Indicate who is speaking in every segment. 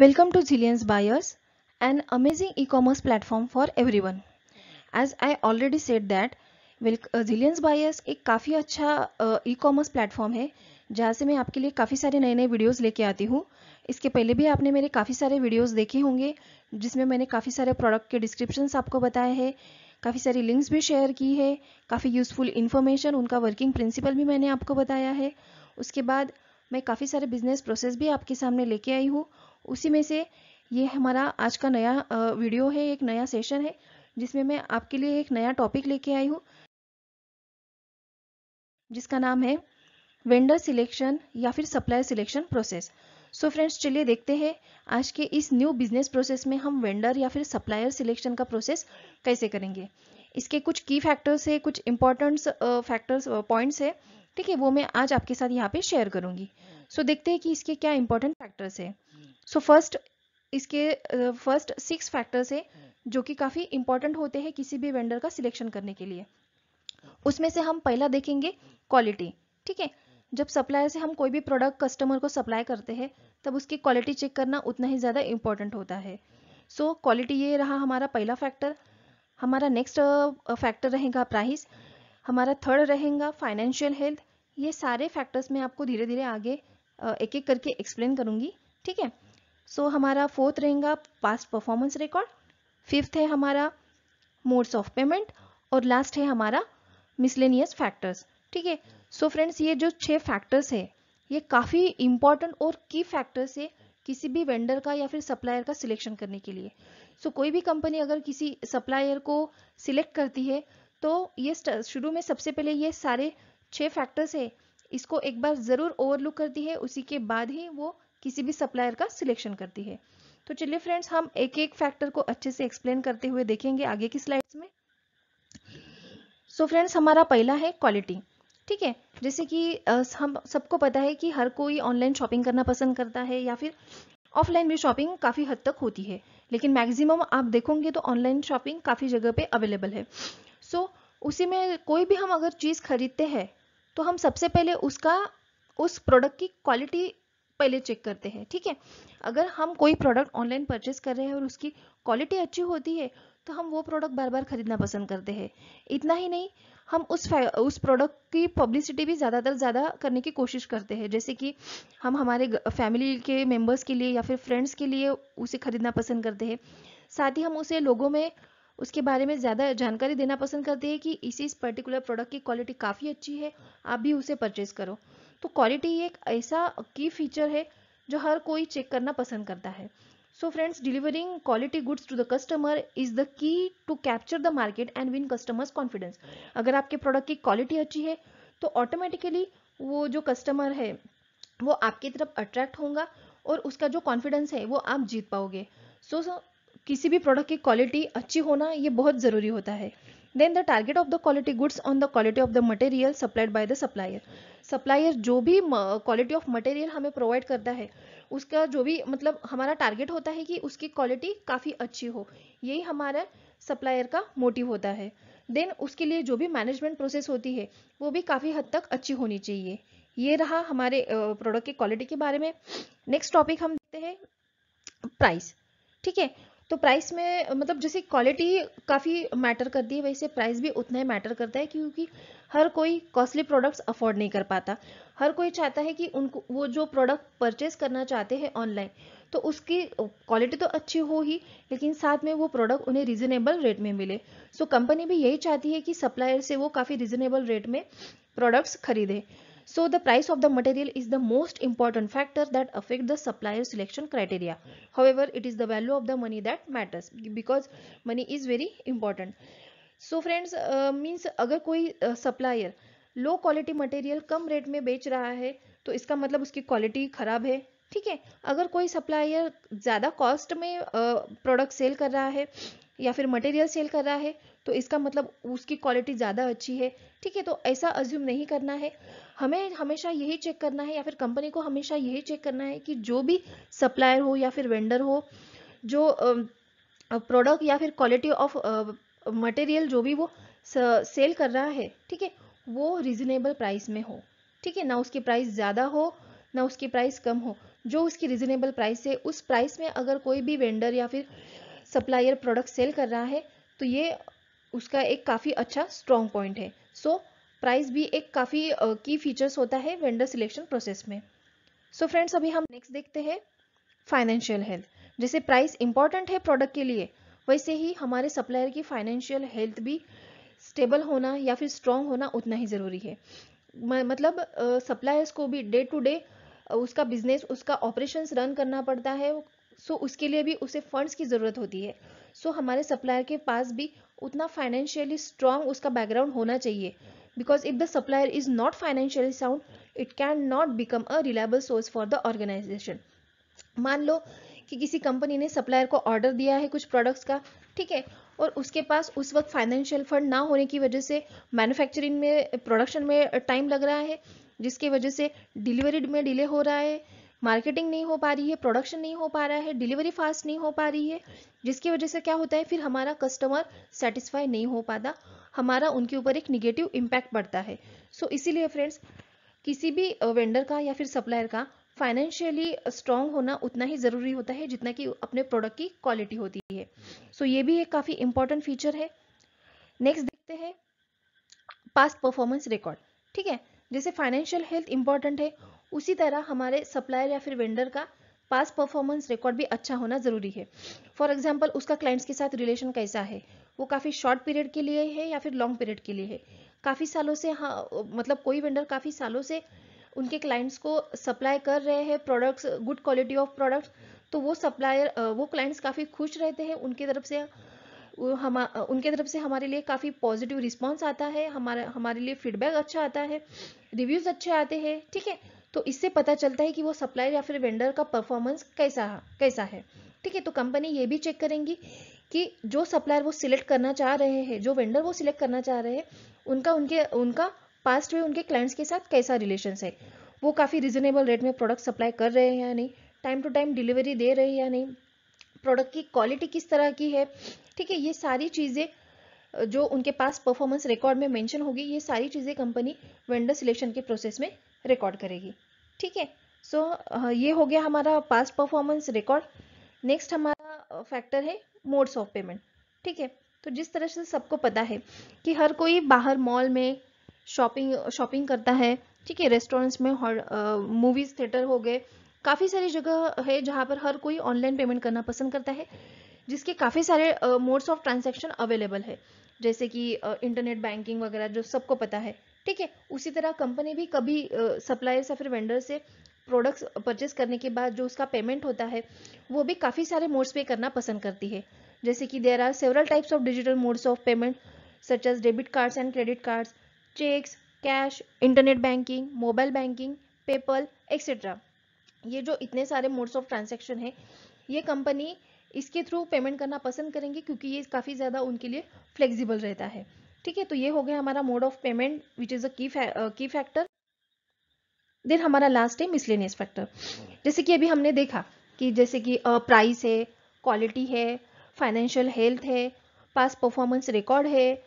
Speaker 1: Welcome to Zillions Buyers, an amazing e-commerce platform for everyone. As I already said that uh, Zillions Buyers एक काफ़ी अच्छा e commerce platform है जहाँ से मैं आपके लिए काफ़ी सारे नए नए वीडियोज़ लेके आती हूँ इसके पहले भी आपने मेरे काफ़ी सारे वीडियोस देखे होंगे जिसमें मैंने काफ़ी सारे प्रोडक्ट के डिस्क्रिप्शंस आपको बताए हैं काफ़ी सारी लिंक्स भी शेयर की है काफ़ी यूज़फुल इन्फॉर्मेशन उनका वर्किंग प्रिंसिपल भी मैंने आपको बताया है उसके बाद मैं काफ़ी सारे बिजनेस प्रोसेस भी आपके सामने लेके आई हूँ उसी में से ये हमारा आज का नया वीडियो है एक नया सेशन है जिसमें मैं आपके लिए एक नया टॉपिक लेके आई हूँ जिसका नाम है वेंडर सिलेक्शन या फिर supplier selection process so friends चलिए देखते हैं आज के इस न्यू बिजनेस प्रोसेस में हम वेंडर या फिर सप्लायर सिलेक्शन का प्रोसेस कैसे करेंगे इसके कुछ की फैक्टर्स है कुछ इंपॉर्टेंट्स फैक्टर्स पॉइंट्स है ठीक है वो मैं आज आपके साथ यहाँ पे शेयर करूंगी सो so, देखते हैं कि इसके क्या इंपॉर्टेंट फैक्टर्स है सो फर्स्ट इसके फर्स्ट सिक्स फैक्टर्स है जो कि काफ़ी इंपॉर्टेंट होते हैं किसी भी वेंडर का सिलेक्शन करने के लिए उसमें से हम पहला देखेंगे क्वालिटी ठीक है जब सप्लायर से हम कोई भी प्रोडक्ट कस्टमर को सप्लाई करते हैं तब उसकी क्वालिटी चेक करना उतना ही ज़्यादा इम्पोर्टेंट होता है सो so, क्वालिटी ये रहा हमारा पहला फैक्टर हमारा नेक्स्ट फैक्टर uh, रहेगा प्राइस हमारा थर्ड रहेगा फाइनेंशियल हेल्थ ये सारे फैक्टर्स में आपको धीरे धीरे आगे uh, एक एक करके एक्सप्लेन करूँगी ठीक है सो so, हमारा फोर्थ रहेगा पास्ट परफॉर्मेंस रिकॉर्ड फिफ्थ है हमारा मोड्स ऑफ पेमेंट और लास्ट है हमारा मिसलेनियस फैक्टर्स ठीक है सो फ्रेंड्स ये जो छह फैक्टर्स है ये काफ़ी इंपॉर्टेंट और की फैक्टर्स है किसी भी वेंडर का या फिर सप्लायर का सिलेक्शन करने के लिए सो so, कोई भी कंपनी अगर किसी सप्लायर को सिलेक्ट करती है तो ये शुरू में सबसे पहले ये सारे छः फैक्टर्स है इसको एक बार ज़रूर ओवरलुक करती है उसी के बाद ही वो किसी भी सप्लायर का सिलेक्शन करती है तो चलिए फ्रेंड्स हम एक एक फैक्टर को अच्छे से एक्सप्लेन करते हुए देखेंगे आगे की स्लाइड्स में सो so फ्रेंड्स हमारा पहला है क्वालिटी ठीक है जैसे कि हम सबको पता है कि हर कोई ऑनलाइन शॉपिंग करना पसंद करता है या फिर ऑफलाइन भी शॉपिंग काफ़ी हद तक होती है लेकिन मैक्सिमम आप देखोगे तो ऑनलाइन शॉपिंग काफ़ी जगह पे अवेलेबल है सो so, उसी में कोई भी हम अगर चीज़ खरीदते हैं तो हम सबसे पहले उसका उस प्रोडक्ट की क्वालिटी पहले चेक करते हैं ठीक है अगर हम कोई प्रोडक्ट ऑनलाइन परचेस कर रहे हैं और उसकी क्वालिटी अच्छी होती है तो हम वो प्रोडक्ट बार बार खरीदना पसंद करते हैं इतना ही नहीं हम उस उस प्रोडक्ट की पब्लिसिटी भी ज़्यादातर ज़्यादा करने की कोशिश करते हैं जैसे कि हम हमारे फैमिली के मेम्बर्स के लिए या फिर फ्रेंड्स के लिए उसे खरीदना पसंद करते हैं साथ ही हम उसे लोगों में उसके बारे में ज़्यादा जानकारी देना पसंद करते हैं कि इसी इस पर्टिकुलर प्रोडक्ट की क्वालिटी काफ़ी अच्छी है आप भी उसे परचेज़ करो तो क्वालिटी एक ऐसा की फीचर है जो हर कोई चेक करना पसंद करता है so friends delivering quality goods to the customer is the key to capture the market and win customers confidence अगर आपके प्रोडक्ट की क्वालिटी अच्छी है तो ऑटोमेटिकली वो जो कस्टमर है वो आपकी तरफ अट्रैक्ट होगा और उसका जो कॉन्फिडेंस है वो आप जीत पाओगे सो so, so, किसी भी प्रोडक्ट की क्वालिटी अच्छी होना ये बहुत ज़रूरी होता है then the target of the quality goods on the quality of the material supplied by the supplier supplier जो भी क्वालिटी ऑफ मटेरियल हमें प्रोवाइड करता है उसका जो भी मतलब हमारा टारगेट होता है कि उसकी क्वालिटी काफ़ी अच्छी हो यही हमारा सप्लायर का मोटिव होता है देन उसके लिए जो भी मैनेजमेंट प्रोसेस होती है वो भी काफ़ी हद तक अच्छी होनी चाहिए ये रहा हमारे प्रोडक्ट की क्वालिटी के बारे में नेक्स्ट टॉपिक हम देखते हैं प्राइस ठीक है तो प्राइस में मतलब जैसे क्वालिटी काफ़ी मैटर करती है वैसे प्राइस भी उतना ही मैटर करता है क्योंकि हर कोई कॉस्टली प्रोडक्ट्स अफोर्ड नहीं कर पाता हर कोई चाहता है कि उनको वो जो प्रोडक्ट परचेज करना चाहते हैं ऑनलाइन तो उसकी क्वालिटी तो अच्छी हो ही लेकिन साथ में वो प्रोडक्ट उन्हें रीजनेबल रेट में मिले सो कंपनी भी यही चाहती है कि सप्लायर से वो काफ़ी रीजनेबल रेट में प्रोडक्ट्स खरीदे so the price of the material is the most important factor that affect the supplier selection criteria however it is the value of the money that matters because money is very important so friends uh, means अगर कोई supplier low quality material कम rate में बेच रहा है तो इसका मतलब उसकी क्वालिटी खराब है ठीक है अगर कोई सप्लायर ज़्यादा कॉस्ट में प्रोडक्ट सेल कर रहा है या फिर मटेरियल सेल कर रहा है तो इसका मतलब उसकी क्वालिटी ज़्यादा अच्छी है ठीक है तो ऐसा अज्यूम नहीं करना है हमें हमेशा यही चेक करना है या फिर कंपनी को हमेशा यही चेक करना है कि जो भी सप्लायर हो या फिर वेंडर हो जो प्रोडक्ट या फिर क्वालिटी ऑफ मटेरियल जो भी वो सेल कर रहा है ठीक है वो रिजनेबल प्राइस में हो ठीक है ना उसकी प्राइस ज़्यादा हो ना उसकी प्राइस कम हो जो उसकी रिजनेबल प्राइस है उस प्राइस में अगर कोई भी वेंडर या फिर सप्लायर प्रोडक्ट सेल कर रहा है तो ये उसका एक काफ़ी अच्छा स्ट्रॉन्ग पॉइंट है सो so, प्राइस भी एक काफ़ी की फीचर्स होता है वेंडर सिलेक्शन प्रोसेस में सो so फ्रेंड्स अभी हम नेक्स्ट देखते हैं फाइनेंशियल हेल्थ जैसे प्राइस इंपॉर्टेंट है प्रोडक्ट के लिए वैसे ही हमारे सप्लायर की फाइनेंशियल हेल्थ भी स्टेबल होना या फिर स्ट्रांग होना उतना ही ज़रूरी है मतलब सप्लायर्स को भी डे टू डे उसका बिजनेस उसका ऑपरेशंस रन करना पड़ता है सो उसके लिए भी उसे फंड्स की ज़रूरत होती है सो हमारे सप्लायर के पास भी उतना फाइनेंशियली स्ट्रांग उसका बैकग्राउंड होना चाहिए because if the supplier is not financially sound it can not become a reliable source for the organisation मान लो कि किसी कंपनी ने सप्लायर को ऑर्डर दिया है कुछ प्रोडक्ट्स का ठीक है और उसके पास उस वक्त फाइनेंशियल फंड ना होने की वजह से मैन्युफैक्चरिंग में प्रोडक्शन में टाइम लग रहा है जिसकी वजह से डिलीवरी में डिले हो रहा है मार्केटिंग नहीं हो पा रही है प्रोडक्शन नहीं हो पा रहा है डिलीवरी फास्ट नहीं हो पा रही है जिसकी वजह से क्या होता है फिर हमारा कस्टमर सेटिस्फाई नहीं हो पाता हमारा उनके ऊपर एक निगेटिव इम्पैक्ट पड़ता है सो so, इसीलिए फ्रेंड्स किसी भी वेंडर का या फिर सप्लायर का फाइनेंशियली स्ट्रांग होना उतना ही ज़रूरी होता है जितना कि अपने प्रोडक्ट की क्वालिटी होती है सो so, ये भी एक काफ़ी इंपॉर्टेंट फीचर है नेक्स्ट देखते हैं पास्ट परफॉर्मेंस रिकॉर्ड ठीक है जैसे फाइनेंशियल हेल्थ इंपॉर्टेंट है उसी तरह हमारे सप्लायर या फिर वेंडर का पास परफॉर्मेंस रिकॉर्ड भी अच्छा होना ज़रूरी है फॉर एग्जाम्पल उसका क्लाइंट्स के साथ रिलेशन कैसा है वो काफ़ी शॉर्ट पीरियड के लिए है या फिर लॉन्ग पीरियड के लिए है काफ़ी सालों से हाँ मतलब कोई वेंडर काफ़ी सालों से उनके क्लाइंट्स को सप्लाई कर रहे हैं products good quality of products तो वो सप्लायर वो क्लाइंट्स काफ़ी खुश रहते हैं उनकी तरफ से हम उनके तरफ से हमारे लिए काफ़ी पॉजिटिव रिस्पॉन्स आता है हमारे हमारे लिए फीडबैक अच्छा आता है रिव्यूज़ अच्छे आते हैं ठीक है तो इससे पता चलता है कि वो सप्लायर या फिर वेंडर का परफॉर्मेंस कैसा कैसा है ठीक है तो कंपनी ये भी चेक करेंगी कि जो सप्लायर वो सिलेक्ट करना चाह रहे हैं जो वेंडर वो सिलेक्ट करना चाह रहे हैं उनका उनके उनका पास्ट में उनके क्लाइंट्स के साथ कैसा रिलेशन है वो काफ़ी रिजनेबल रेट में प्रोडक्ट सप्लाई कर रहे हैं या नहीं टाइम टू टाइम डिलीवरी दे रहे हैं या नहीं प्रोडक्ट की क्वालिटी किस तरह की है ठीक है ये सारी चीज़ें जो उनके पास परफॉर्मेंस रिकॉर्ड में मेंशन होगी ये सारी चीज़ें कंपनी वेंडर सिलेक्शन के प्रोसेस में रिकॉर्ड करेगी ठीक है सो ये हो गया हमारा पास्ट परफॉर्मेंस रिकॉर्ड नेक्स्ट हमारा फैक्टर है मोड्स ऑफ पेमेंट ठीक है तो जिस तरह से सबको पता है कि हर कोई बाहर मॉल में शॉपिंग शॉपिंग करता है ठीक है रेस्टोरेंट्स में मूवीज़ थिएटर हो गए काफ़ी सारी जगह है जहाँ पर हर कोई ऑनलाइन पेमेंट करना पसंद करता है जिसके काफ़ी सारे मोड्स ऑफ ट्रांजेक्शन अवेलेबल है जैसे कि इंटरनेट बैंकिंग वगैरह जो सबको पता है ठीक है उसी तरह कंपनी भी कभी सप्लायर्स या फिर वेंडर से प्रोडक्ट्स परचेस करने के बाद जो उसका पेमेंट होता है वो भी काफ़ी सारे मोड्स पे करना पसंद करती है जैसे कि there are several types of digital modes of payment such as debit cards and credit cards cheques cash internet banking mobile banking PayPal etcetera ये जो इतने सारे मोड्स ऑफ ट्रांजेक्शन है ये कंपनी इसके थ्रू पेमेंट करना पसंद करेंगे क्योंकि ये काफ़ी ज़्यादा उनके लिए फ्लेक्सिबल रहता है ठीक है तो ये हो गया हमारा mode of payment which is a key factor then हमारा लास्ट है मिसलेनियस फैक्टर जैसे कि अभी हमने देखा कि जैसे कि प्राइस uh, है क्वालिटी है फाइनेंशियल हेल्थ है पास परफॉर्मेंस रिकॉर्ड है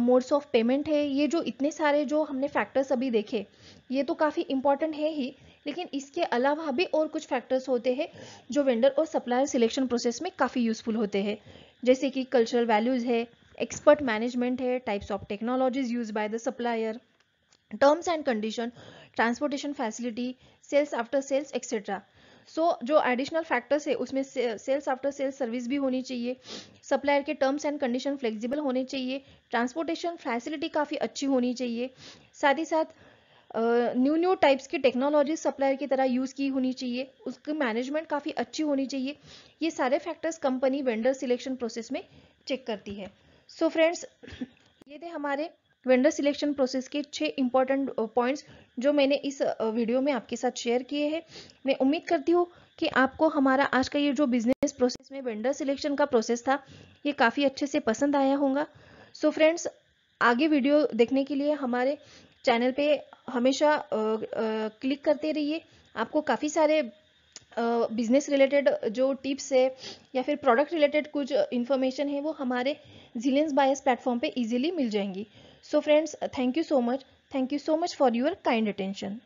Speaker 1: मोड्स ऑफ पेमेंट है ये जो इतने सारे जो हमने फैक्टर्स अभी देखे ये तो काफ़ी इंपॉर्टेंट है ही लेकिन इसके अलावा भी और कुछ फैक्टर्स होते हैं जो वेंडर और सप्लायर सिलेक्शन प्रोसेस में काफ़ी यूज़फुल होते हैं जैसे कि कल्चरल वैल्यूज़ है एक्सपर्ट मैनेजमेंट है types of technologies use by the supplier terms and condition transportation facility sales after sales etcetera so so, जो एडिशनल फैक्टर्स है उसमें सेल्स आफ्टर सेल्स सर्विस भी होनी चाहिए सप्लायर के टर्म्स एंड कंडीशन फ्लेक्सिबल होने चाहिए ट्रांसपोर्टेशन फैसिलिटी काफ़ी अच्छी होनी चाहिए साथ ही साथ न्यू न्यू टाइप्स की टेक्नोलॉजी सप्लायर की तरह यूज़ की होनी चाहिए उसकी मैनेजमेंट काफ़ी अच्छी होनी चाहिए ये सारे factors company vendor selection process में चेक करती है सो so फ्रेंड्स ये थे हमारे वेंडर सिलेक्शन प्रोसेस के छः इंपॉर्टेंट पॉइंट्स जो मैंने इस वीडियो uh, में आपके साथ शेयर किए हैं मैं उम्मीद करती हूँ कि आपको हमारा आज का ये जो बिजनेस प्रोसेस में वेंडर सिलेक्शन का प्रोसेस था ये काफ़ी अच्छे से पसंद आया होगा सो so फ्रेंड्स आगे वीडियो देखने के लिए हमारे चैनल पे हमेशा क्लिक uh, uh, करते रहिए आपको काफ़ी सारे बिजनेस रिलेटेड जो टिप्स है या फिर प्रोडक्ट रिलेटेड कुछ इन्फॉर्मेशन है वो हमारे जिलेंस बायस प्लेटफॉर्म पे इजीली मिल जाएंगी so friends thank you so much thank you so much for your kind attention